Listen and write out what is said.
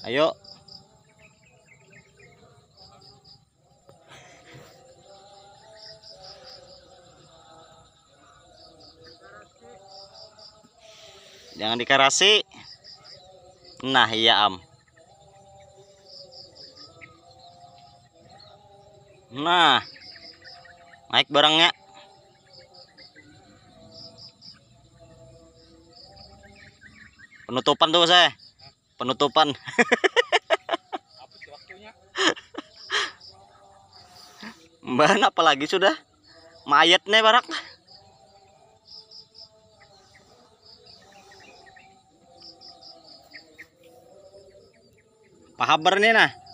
Ayo. Jangan dikarasi. Nah, iya am. Nah. Naik barangnya. Penutupan tuh saya penutupan Mbak apalagi sudah mayatnya barak pahabar nih nah